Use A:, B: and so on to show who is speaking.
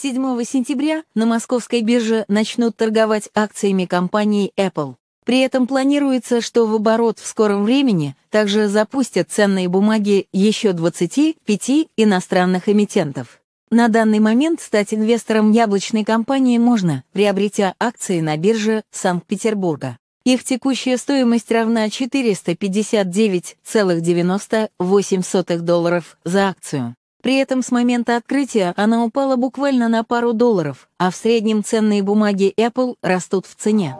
A: 7 сентября на московской бирже начнут торговать акциями компании Apple. При этом планируется, что в оборот в скором времени также запустят ценные бумаги еще 25 иностранных эмитентов. На данный момент стать инвестором яблочной компании можно, приобретя акции на бирже Санкт-Петербурга. Их текущая стоимость равна 459,98 долларов за акцию. При этом с момента открытия она упала буквально на пару долларов, а в среднем ценные бумаги Apple растут в цене.